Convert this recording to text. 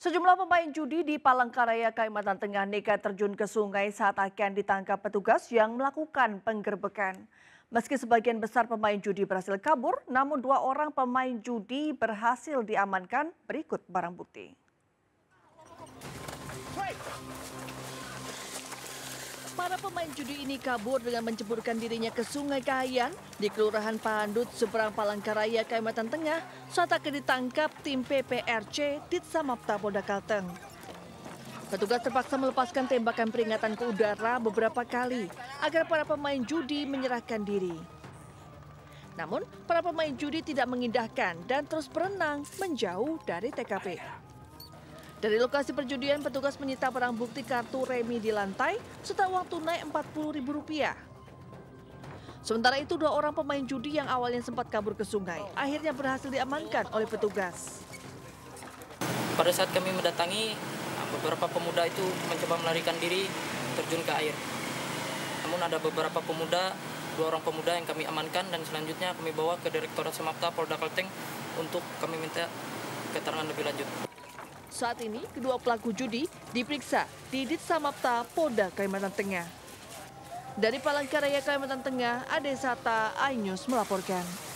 Sejumlah pemain judi di Palangkaraya, Kalimantan Tengah nekat terjun ke sungai saat akan ditangkap petugas yang melakukan penggerbekan. Meski sebagian besar pemain judi berhasil kabur, namun dua orang pemain judi berhasil diamankan berikut barang bukti. Para pemain judi ini kabur dengan menceburkan dirinya ke Sungai Kahayan di Kelurahan Pahandut, Seberang Palangkaraya, Kalimantan Tengah, saat akan ditangkap tim PPRC Samapta Polda Kalteng. Petugas terpaksa melepaskan tembakan peringatan ke udara beberapa kali agar para pemain judi menyerahkan diri. Namun, para pemain judi tidak mengindahkan dan terus berenang menjauh dari TKP. Dari lokasi perjudian, petugas menyita barang bukti kartu remi di lantai serta uang tunai Rp40.000. Sementara itu, dua orang pemain judi yang awalnya sempat kabur ke sungai, akhirnya berhasil diamankan oleh petugas. Pada saat kami mendatangi, beberapa pemuda itu mencoba melarikan diri terjun ke air. Namun ada beberapa pemuda, dua orang pemuda yang kami amankan dan selanjutnya kami bawa ke Direktorat Semapta Polda Kalteng untuk kami minta keterangan lebih lanjut. Saat ini, kedua pelaku judi diperiksa di Samapta Polda, Kalimantan Tengah. Dari Palangkaraya, Kalimantan Tengah, Ade Sata, melaporkan.